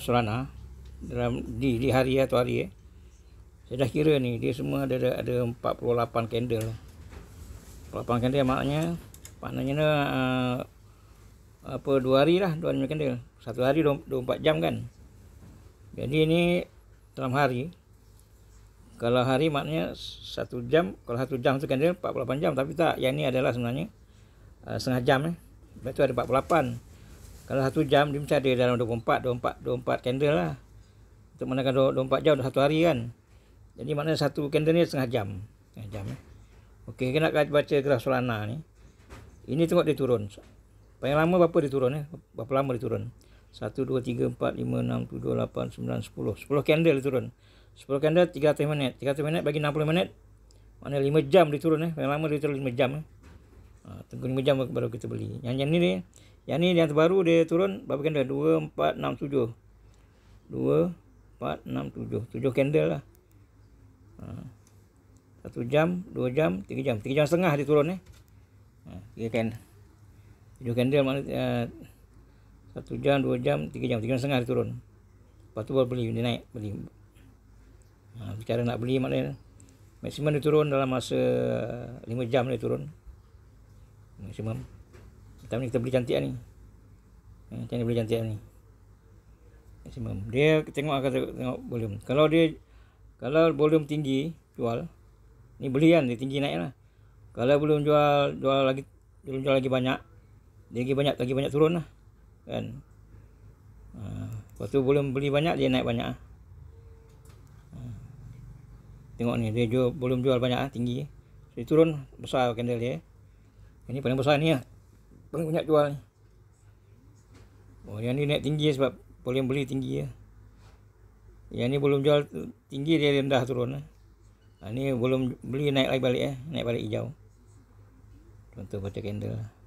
Surana ha? dalam di, di hari atau hari eh. Saya dah kira ni dia semua ada ada 48 candle. 48 candle maknanya maknanya ni uh, eh, apa dua hari lah dua hari candle. Satu hari 24 jam kan. Jadi ini dalam hari kalau hari maknanya satu jam kalau satu jam tu candle 48 jam tapi tak yang ni adalah sebenarnya uh, setengah jam eh. Lepas tu ada 48. Kalau satu jam dia mesti ada dalam 24 24 24 candle lah. Untuk menangkan 24 jam satu hari kan. Jadi maknanya satu candle ni setengah jam. Setengah jam eh. Okey, kena baca graf Solana ni. Ini tengok dia turun. Paling lama berapa dia turun eh? Berapa lama dia turun? 1 2 3 4 5 6 7 8 9 10. 10 candle dia turun. 10 candle 300 minit. 300 minit bagi 60 minit. Maknanya 5 jam dia turun eh. Paling lama dia turun 5 jam eh. Ha, tunggu 5 jam baru kita beli. Yang yang ni dia yang ni yang terbaru dia turun berapa candle? 2, 4, 6, 7. 2, 4, 6, 7. 7 candle lah. Ha. 1 jam, 2 jam, 3 jam. 3 jam setengah dia turun ni. Ha, eh. Ha. 3 candle. 7 candle maknanya uh, 1 jam, 2 jam, 3 jam. 3 jam setengah dia turun. Lepas tu baru beli. Dia naik. Beli. Ha. Cara nak beli maknanya maksimum dia turun dalam masa 5 eh, jam dia turun. Maksimum. Maksimum. Pertama ni kita beli cantik ni ha, Macam ni beli cantik ni Maximum Dia tengok akan tengok volume Kalau dia Kalau volume tinggi Jual Ni beli kan dia tinggi naik lah Kalau belum jual Jual lagi Belum jual lagi banyak Dia lagi banyak Lagi banyak turun lah Kan ha, Lepas tu belum beli banyak Dia naik banyak lah ha. Tengok ni dia jual, belum jual banyak lah, tinggi. Jadi turun besar candle dia. Ini paling besar ni Ya banyak jual ni oh, Yang ni naik tinggi sebab Boleh beli tinggi ya. Yang ni belum jual Tinggi dia rendah turun Ini eh. ha, belum beli naik lagi balik ya. Naik balik hijau Contoh pada candle